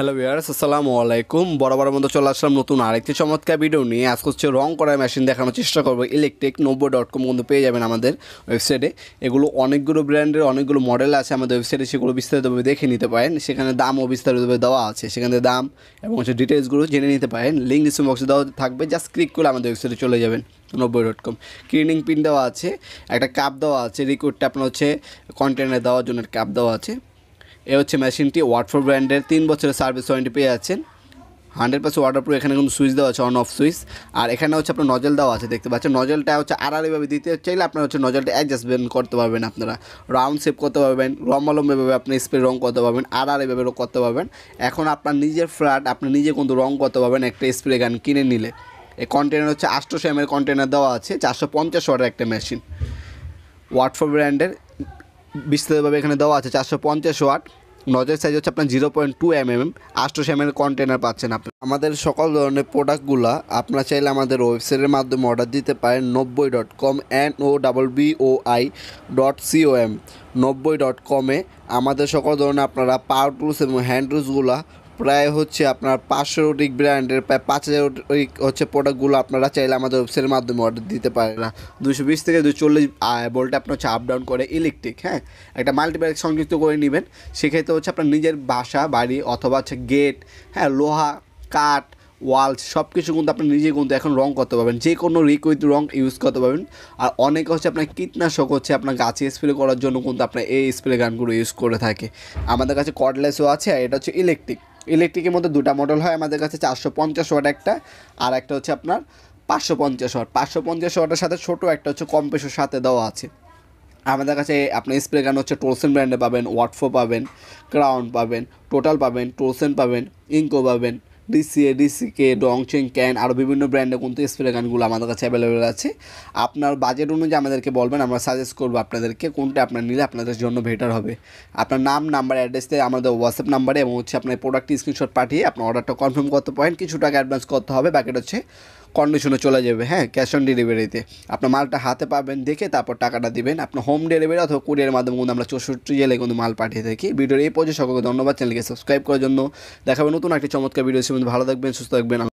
hello viewers আসসালামু আলাইকুম বরাবর মতো চলে আসলাম নতুন আরেকটি চমৎকার ভিডিও নিয়ে আজ হচ্ছে রং করার মেশিন দেখানোর চেষ্টা করবো ইলেকট্রিক নব্বই ডট কম বন্ধু পেয়ে যাবেন আমাদের ওয়েবসাইটে এগুলো অনেকগুলো ব্র্যান্ডের অনেকগুলো মডেল আছে আমাদের ওয়েবসাইটে সেগুলো বিস্তারিতভাবে দেখে নিতে পারেন সেখানে দামও বিস্তারিতভাবে দেওয়া আছে সেখানে দাম এবং হচ্ছে ডিটেলসগুলো জেনে নিতে পারেন লিঙ্ক ডিসক্রিপশন বক্সে দেওয়া থাকবে জাস্ট ক্লিক করে আমাদের ওয়েবসাইটে চলে যাবেন নব্বই ডট কম ক্লিনিং পিন দেওয়া আছে একটা কাপ দেওয়া আছে রিকোডটা আপনার হচ্ছে কন্টেনার দেওয়ার জন্য কাপ দেওয়া আছে এ হচ্ছে মেশিনটি ওয়াটফোর ব্র্যান্ডের তিন বছরের সার্ভিস ওয়ারেন্টি পেয়ে যাচ্ছেন হান্ড্রেড পার্সেন্ট ওয়াটারপ্রুফ এখানে কিন্তু সুইচ দেওয়া আছে অন অফ সুইচ আর এখানে হচ্ছে আপনার নজল দেওয়া আছে দেখতে পাচ্ছেন নজলটা হচ্ছে আড়াআড়িভাবে দিতে চাইলে আপনার হচ্ছে নজলটা অ্যাডজাস্টমেন্ট করতে পারবেন আপনারা রাউন্ড শেপ করতে পারবেন লম্বালম্বিভাবে আপনি স্প্রে রং করতে পারবেন আড়াআড়িভাবে করতে পারবেন এখন আপনার নিজের ফ্ল্যাট আপনি নিজে কিন্তু রং করতে পারবেন একটা স্প্রে গান কিনে নিলে এই কন্টেনার হচ্ছে আটশোশো এম এর কন্টেনার দেওয়া আছে চারশো পঞ্চাশ ওয়াটের একটা মেশিন ওয়াটফোর ব্র্যান্ডের বিস্তারিতভাবে এখানে দেওয়া আছে চারশো পঞ্চাশ ওয়াট নজের সাইজ হচ্ছে আপনার zero point two M M আষ্টশো এম এর কন্টেনার পাচ্ছেন আপনি আমাদের সকল ধরনের প্রোডাক্টগুলো আপনারা চাইলে আমাদের ওয়েবসাইটের মাধ্যমে অর্ডার দিতে পারেন নব্বই dot com N O double B O I dot C O M নব্বই ডট কমে আমাদের সকল ধরনের আপনারা পাওয়ার টুলস এবং হ্যান্ড টুলসগুলো প্রায় হচ্ছে আপনার পাঁচশো অধিক ব্র্যান্ডের প্রায় পাঁচ হাজার হচ্ছে প্রোডাক্টগুলো আপনারা চাইলে আমাদের ওয়েবসাইটের মাধ্যমে অর্ডার দিতে পারেন না দুশো বিশ থেকে দুশো চল্লিশ বোল্টে আপনার হচ্ছে আপ ডাউন করে ইলেকট্রিক হ্যাঁ একটা মাল্টিপ্যাক সংযুক্ত করে নেবেন সেক্ষেত্রে হচ্ছে আপনার নিজের বাসা বাড়ি অথবা হচ্ছে গেট হ্যাঁ লোহা কাঠ ওয়ালস সব কিছু কিন্তু আপনি নিজে কিন্তু এখন রং করতে পারবেন যে কোনো রিকুইড রং ইউজ করতে পারবেন আর অনেকে হচ্ছে আপনার কীটনাশক হচ্ছে আপনার গাছে স্প্রে করার জন্য কিন্তু আপনার এই স্প্রে গানগুলো ইউজ করে থাকে আমাদের কাছে কর্ডলেসও আছে এটা হচ্ছে ইলেকট্রিক ইলেকট্রিকের মধ্যে দুটা মডেল হয় আমাদের কাছে চারশো পঞ্চাশ ওয়াট একটা আর একটা হচ্ছে আপনার পাঁচশো পঞ্চাশ ওয়াট পাঁচশো পঞ্চাশ ওয়াটের সাথে ছোটো একটা হচ্ছে কম্প্রেসর সাথে দেওয়া আছে আমাদের কাছে আপনি স্প্রে গান হচ্ছে টোলসেন ব্র্যান্ডে পাবেন ওয়াটফো পাবেন ক্রাউন পাবেন টোটাল পাবেন টোলসেন পাবেন ইঙ্কো পাবেন ডিসিএ ডিসিকে ডংচেং ক্যান আরও বিভিন্ন ব্র্যান্ডের কিন্তু স্প্রে গানগুলো আমাদের কাছে অ্যাভেলেবেল আছে আপনার বাজেট অনুযায়ী আমাদেরকে বলবেন আমরা সাজেস্ট করব আপনাদেরকে কোনটা আপনার নিলে আপনাদের জন্য বেটার হবে আপনার নাম নাম্বার অ্যাড্রেস দিয়ে আমাদের হোয়াটসঅ্যাপ নাম্বারে এবং হচ্ছে আপনার প্রোডাক্ট স্ক্রিনশট পাঠিয়ে আপনার অর্ডারটা কনফার্ম করতে পারেন কিছু টাকা অ্যাডভান্স করতে হবে বাকিটা হচ্ছে কন্ডিশনে চলে যাবে হ্যাঁ ক্যাশ অন ডেলিভারিতে আপনার মালটা হাতে পাবেন দেখে তারপর টাকাটা দিবেন আপনার হোম ডেলিভারি অথবা কুরিয়ার মাধ্যমে কিন্তু আমরা চৌষট্টি জেলে কিন্তু মাল পাঠিয়ে থাকি ভিডিওর এই পর্যায়ে সকলকে ধন্যবাদ চ্যানেলকে সাবস্ক্রাইব করার জন্য দেখাবে নতুন একটি চমৎকার ভিডিও ভালো থাকবেন সুস্থ থাকবেন